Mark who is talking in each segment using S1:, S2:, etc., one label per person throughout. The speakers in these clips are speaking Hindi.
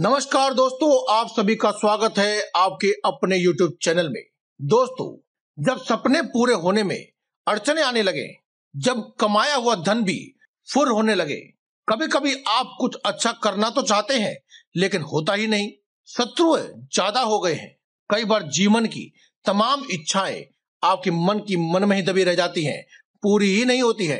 S1: नमस्कार दोस्तों आप सभी का स्वागत है आपके अपने YouTube चैनल में दोस्तों जब सपने पूरे होने में अड़चने आने लगे जब कमाया हुआ धन भी फुर होने लगे कभी कभी आप कुछ अच्छा करना तो चाहते हैं लेकिन होता ही नहीं शत्रु ज्यादा हो गए हैं कई बार जीवन की तमाम इच्छाएं आपके मन की मन में ही दबी रह जाती हैं पूरी ही नहीं होती है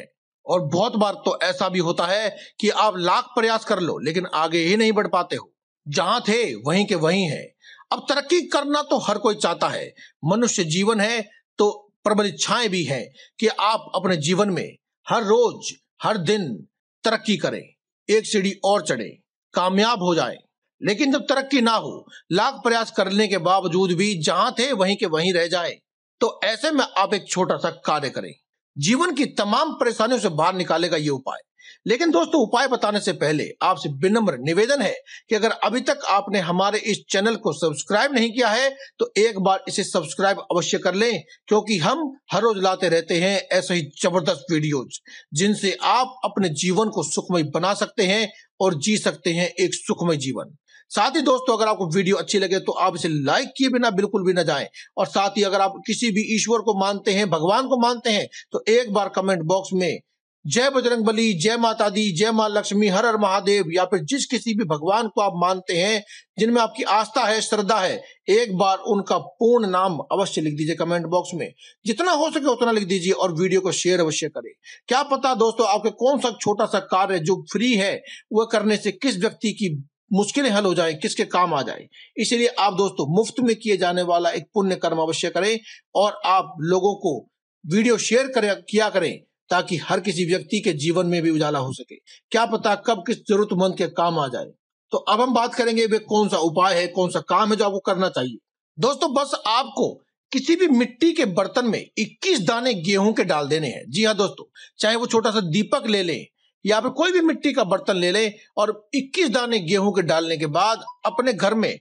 S1: और बहुत बार तो ऐसा भी होता है कि आप लाख प्रयास कर लो लेकिन आगे ही नहीं बढ़ पाते हो जहां थे वहीं के वहीं हैं अब तरक्की करना तो हर कोई चाहता है मनुष्य जीवन है तो प्रबल इच्छाएं भी हैं कि आप अपने जीवन में हर रोज हर दिन तरक्की करें एक सीढ़ी और चढ़े कामयाब हो जाए लेकिन जब तरक्की ना हो लाख प्रयास करने के बावजूद भी जहां थे वहीं के वहीं रह जाए तो ऐसे में आप एक छोटा सा कार्य करें जीवन की तमाम परेशानियों से बाहर निकालेगा ये उपाय लेकिन दोस्तों उपाय बताने से पहले आपसे विनम्र निवेदन है कि अगर अभी तक आपने हमारे इस चैनल को सब्सक्राइब नहीं किया है तो एक बार इसे सब्सक्राइब अवश्य कर लें क्योंकि हम हर रोज लाते रहते हैं ऐसे ही जबरदस्त वीडियोज जिनसे आप अपने जीवन को सुखमय बना सकते हैं और जी सकते हैं एक सुखमय जीवन साथ ही दोस्तों अगर आपको वीडियो अच्छी लगे तो आप इसे लाइक किए बिना बिल्कुल भी ना जाएं और साथ ही अगर आप किसी भी ईश्वर को मानते हैं भगवान को मानते हैं तो एक बार कमेंट बॉक्स में जय बजरंग बली जय माता दी जय माँ लक्ष्मी हर हर महादेव या फिर जिस किसी भी भगवान को आप मानते हैं जिनमें आपकी आस्था है श्रद्धा है एक बार उनका पूर्ण नाम अवश्य लिख दीजिए कमेंट बॉक्स में जितना हो सके उतना लिख दीजिए और वीडियो को शेयर अवश्य करें क्या पता दोस्तों आपके कौन सा छोटा सा कार्य जो फ्री है वह करने से किस व्यक्ति की मुश्किलें हल हो जाए किसके काम आ जाए इसीलिए आप दोस्तों मुफ्त में किए जाने वाला एक पुण्य कर्म अवश्य करें और आप लोगों को वीडियो शेयर करें किया करें ताकि हर किसी व्यक्ति के जीवन में भी उजाला हो सके क्या पता कब किस जरूरतमंद के काम आ जाए तो अब हम बात करेंगे वे कौन सा उपाय है कौन सा काम है जो आपको करना चाहिए दोस्तों बस आपको किसी भी मिट्टी के बर्तन में 21 दाने गेहूं के डाल देने हैं जी हाँ दोस्तों चाहे वो छोटा सा दीपक ले लें या फिर कोई भी मिट्टी का बर्तन ले लें और 21 दाने गेहूं के डालने के बाद अपने घर में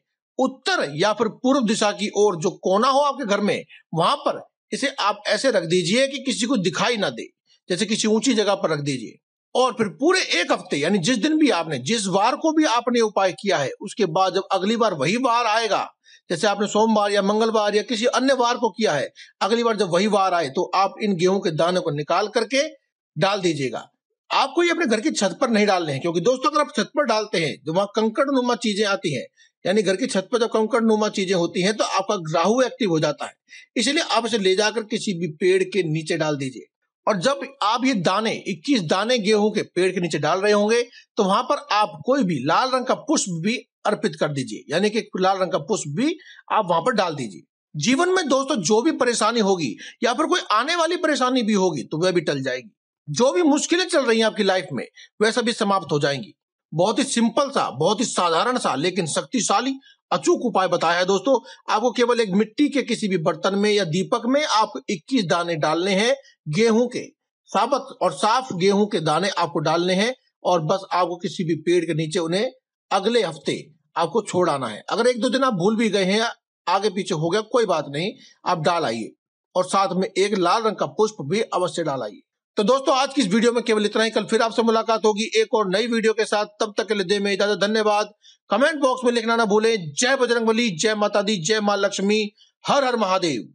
S1: उत्तर या फिर पूर्व दिशा की ओर जो कोना हो आपके घर में वहां पर इसे आप ऐसे रख दीजिए कि किसी को दिखाई ना दे जैसे किसी ऊंची जगह पर रख दीजिए और फिर पूरे एक हफ्ते यानी जिस दिन भी आपने जिस वार को भी आपने उपाय किया है उसके बाद जब अगली बार वही वार आएगा जैसे आपने सोमवार या मंगलवार या किसी अन्य वार को किया है अगली बार जब वही वार आए तो आप इन गेहूं के दाने को निकाल करके डाल दीजिएगा आपको ये अपने घर की छत पर नहीं डालने हैं क्योंकि दोस्तों अगर आप छत पर डालते हैं तो वहां कंकड़ नुमा चीजें आती हैं यानी घर की छत पर जब कंकड़ नुमा चीजें होती हैं तो आपका राहु एक्टिव हो जाता है इसलिए आप इसे ले जाकर किसी भी पेड़ के नीचे डाल दीजिए और जब आप ये दाने 21 दाने गेहूं के पेड़ के नीचे डाल रहे होंगे तो वहां पर आप कोई भी लाल रंग का पुष्प भी अर्पित कर दीजिए यानी कि लाल रंग का पुष्प भी आप वहां पर डाल दीजिए जीवन में दोस्तों जो भी परेशानी होगी या फिर कोई आने वाली परेशानी भी होगी तो वह भी टल जाएगी जो भी मुश्किलें चल रही हैं आपकी लाइफ में वह सभी समाप्त हो जाएंगी बहुत ही सिंपल सा बहुत ही साधारण सा लेकिन शक्तिशाली अचूक उपाय बताया है दोस्तों आपको केवल एक मिट्टी के किसी भी बर्तन में या दीपक में आप 21 दाने डालने हैं गेहूं के साबत और साफ गेहूं के दाने आपको डालने हैं और बस आपको किसी भी पेड़ के नीचे उन्हें अगले हफ्ते आपको छोड़ आना है अगर एक दो दिन आप भूल भी गए हैं आगे पीछे हो गया कोई बात नहीं आप डाल आइए और साथ में एक लाल रंग का पुष्प भी अवश्य डाल आइए तो दोस्तों आज की इस वीडियो में केवल इतना ही कल फिर आपसे मुलाकात होगी एक और नई वीडियो के साथ तब तक के लिए दे में इजाजत धन्यवाद कमेंट बॉक्स में लिखना ना भूलें जय बजरंगबली जय माता दी जय मां लक्ष्मी हर हर महादेव